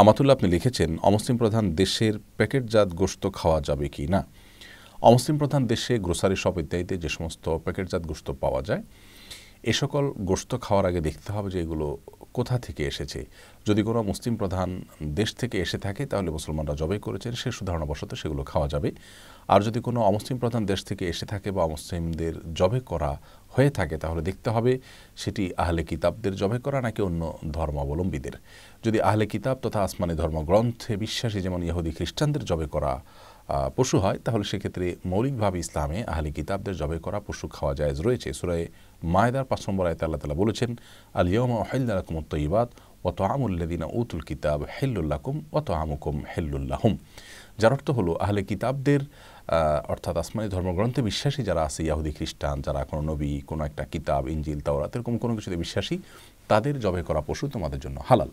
আমাতুল্লাহ আপনি লিখেছেন অমুসলিম প্রধান দেশের প্যাকেটজাত গোস্ত খাওয়া যাবে কি না অমুসলিম প্রধান দেশে গ্রোসারি শপ ইত্যাদিতে যে সমস্ত প্যাকেটজাত গোস্ত পাওয়া যায় এ সকল গোস্ত খাওয়ার আগে দেখতে হবে যে এগুলো কোথা থেকে এসেছে যদি কোনো মুসলিম প্রধান দেশ থেকে এসে থাকে তাহলে মুসলমানরা জবাই করেছেন সে সুধারণাবশত সেগুলো খাওয়া যাবে আর যদি কোনো অমুসলিম প্রধান দেশ থেকে এসে থাকে বা অমুসলিমদের জবে করা হয়ে থাকে তাহলে দেখতে হবে সেটি আহলে কিতাবদের জবে করা নাকি অন্য ধর্মাবলম্বীদের যদি আহলে কিতাব তথা আসমানি ধর্মগ্রন্থে বিশ্বাসী যেমন ইহুদি খ্রিস্টানদের জবে করা পশু হয় তাহলে সেক্ষেত্রে মৌলিকভাবে ইসলামে আহলি কিতাবদের জবে করা পশু খাওয়া জায়জ রয়েছে সুরায় মায়দার পাঁচ নম্বর আয়তা আল্লাহ তালা বলেছেন আল আলিয়মা অহিল্লাকুম তৈবাদ অত আমুল্লাদিনা উতুল কিতাব হেল্লুল্লাকুম অত আমুকুম হেল্লুল্লাহম যার অর্থ হলো আহলে কিতাবদের অর্থাৎ আসমানি ধর্মগ্রন্থে বিশ্বাসী যারা আছে ইয়াহুদি খ্রিস্টান যারা কোনো নবী কোনো একটা কিতাব ইঞ্জিল তাওরাতের এরকম কোনো কিছুতে বিশ্বাসী তাদের জবে করা পশু তোমাদের জন্য হালাল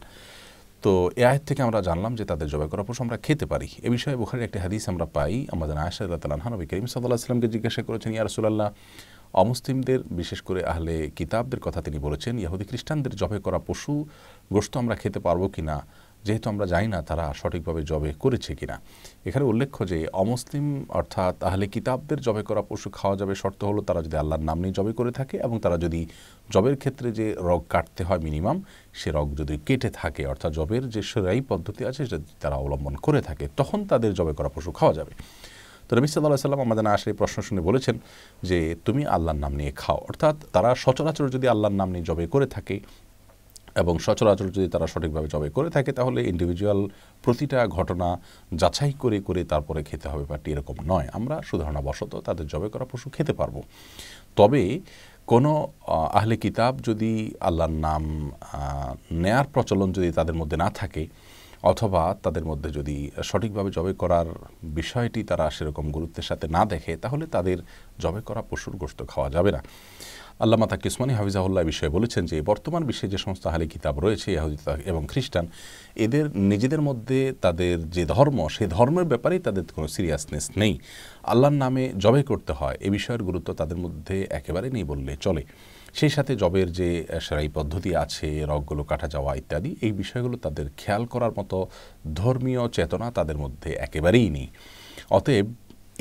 তো এ আয়াত থেকে আমরা জানলাম যে তাদের জবাই করার পশু আমরা খেতে পারি এ বিষয়ে বুখারের একটি হাদিস আমরা পাই আমাদের আয়সা তালাহা নবী করিম সাল্লাহ আসলামকে জিজ্ঞাসা করেছেন ইয়ারসুল্লাহ অমুসলিমদের বিশেষ করে আহলে কিতাবদের কথা তিনি বলেছেন ইহুদি খ্রিস্টানদের জবাই করা পশু গোস্ত আমরা খেতে পারবো কি না যেহেতু আমরা জানি না তারা সঠিকভাবে জবে করেছে কিনা এখানে উল্লেখ্য যে অমুসলিম অর্থাৎ তাহলে কিতাবদের জবে করা পশু খাওয়া যাবে শর্ত হলো তারা যদি আল্লাহর নাম নিয়ে জবে করে থাকে এবং তারা যদি জবের ক্ষেত্রে যে রগ কাটতে হয় মিনিমাম সে রগ যদি কেটে থাকে অর্থাৎ জবের যে সেরাই পদ্ধতি আছে যদি তারা অবলম্বন করে থাকে তখন তাদের জবে করা পশু খাওয়া যাবে তো রবি সাল্লাহ সাল্লাম আমাদের আসলে প্রশ্ন শুনে বলেছেন যে তুমি আল্লাহর নাম নিয়ে খাও অর্থাৎ তারা সচরাচর যদি আল্লাহর নাম নিয়ে জবে করে থাকে এবং সচরাচর যদি তারা সঠিকভাবে জবে করে থাকে তাহলে ইন্ডিভিজুয়াল প্রতিটা ঘটনা যাচাই করে করে তারপরে খেতে হবে বাট এরকম নয় আমরা সুধারণাবশত তাদের জবে করা পশু খেতে পারবো তবে কোনো আহলে কিতাব যদি আল্লাহর নাম নেয়ার প্রচলন যদি তাদের মধ্যে না থাকে অথবা তাদের মধ্যে যদি সঠিকভাবে জবে করার বিষয়টি তারা সেরকম গুরুত্বের সাথে না দেখে তাহলে তাদের জবে করা পশুর গোস্ত খাওয়া যাবে না আল্লামা তাকিসমানি হাফিজাহুল্লাহ বিষয়ে বলেছেন যে বর্তমান বিশ্বে যে সমস্ত আহলে কিতাব রয়েছে ইহুদি এবং খ্রিস্টান এদের নিজেদের মধ্যে তাদের যে ধর্ম সেই ধর্মের ব্যাপারেই তাদের কোনো সিরিয়াসনেস নেই আল্লাহর নামে জবে করতে হয় এ বিষয়ের গুরুত্ব তাদের মধ্যে একেবারে নেই বললে চলে সেই সাথে জবের যে সেরাই পদ্ধতি আছে রগগুলো কাটা যাওয়া ইত্যাদি এই বিষয়গুলো তাদের খেয়াল করার মতো ধর্মীয় চেতনা তাদের মধ্যে একেবারেই নেই অতএব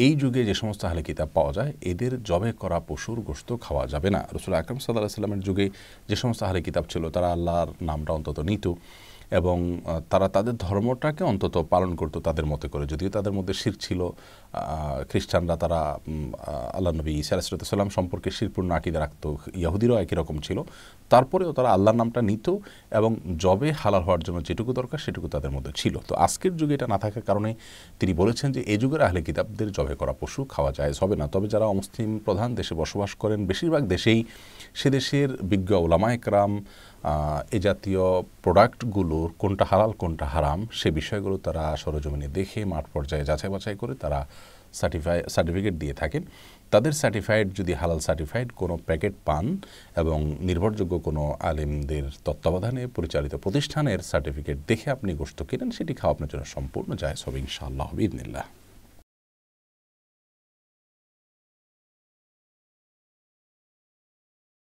এই যুগে যে সমস্ত আহলে কিতাব পাওয়া যায় এদের জবে করা পশুর গোস্ত খাওয়া যাবে না রসুল আকরম সাল্লাহ সাল্লামের যুগে যে সমস্ত আহলে কিতাব ছিল তারা আল্লাহর নামটা অন্তত নিত এবং তারা তাদের ধর্মটাকে অন্তত পালন করতো তাদের মতে করে যদিও তাদের মধ্যে শির ছিল খ্রিস্টানরা তারা আল্লাহ নবী ইসারাসরতাম সম্পর্কে শিরপূর্ণ আকিদা রাখত ইয়াহুদিরাও একই রকম ছিল তারপরেও তারা আল্লাহর নামটা নিত এবং জবে হালাল হওয়ার জন্য যেটুকু দরকার সেটুকু তাদের মধ্যে ছিল তো আজকের যুগে এটা না থাকার কারণে তিনি বলেছেন যে এ যুগের আহলে কিতাবদের জবে করা পশু খাওয়া জায়েজ হবে না তবে যারা অমুসলিম প্রধান দেশে বসবাস করেন বেশিরভাগ দেশেই সে দেশের বিজ্ঞ ওলামায়করাম এ জাতীয় প্রোডাক্টগুলোর কোনটা হালাল কোনটা হারাম সে বিষয়গুলো তারা সরজমিনে দেখে মাঠ পর্যায়ে যাচাই বাছাই করে তারা সার্টিফাই সার্টিফিকেট দিয়ে থাকেন তাদের সার্টিফাইড যদি হালাল সার্টিফাইড কোনো প্যাকেট পান এবং নির্ভরযোগ্য কোনো আলেমদের তত্ত্বাবধানে পরিচালিত প্রতিষ্ঠানের সার্টিফিকেট দেখে আপনি গোস্ত কিনেন সেটি খাওয়া আপনার জন্য সম্পূর্ণ যায় সব ইনশাআল্লাহ ইদিনিল্লাহ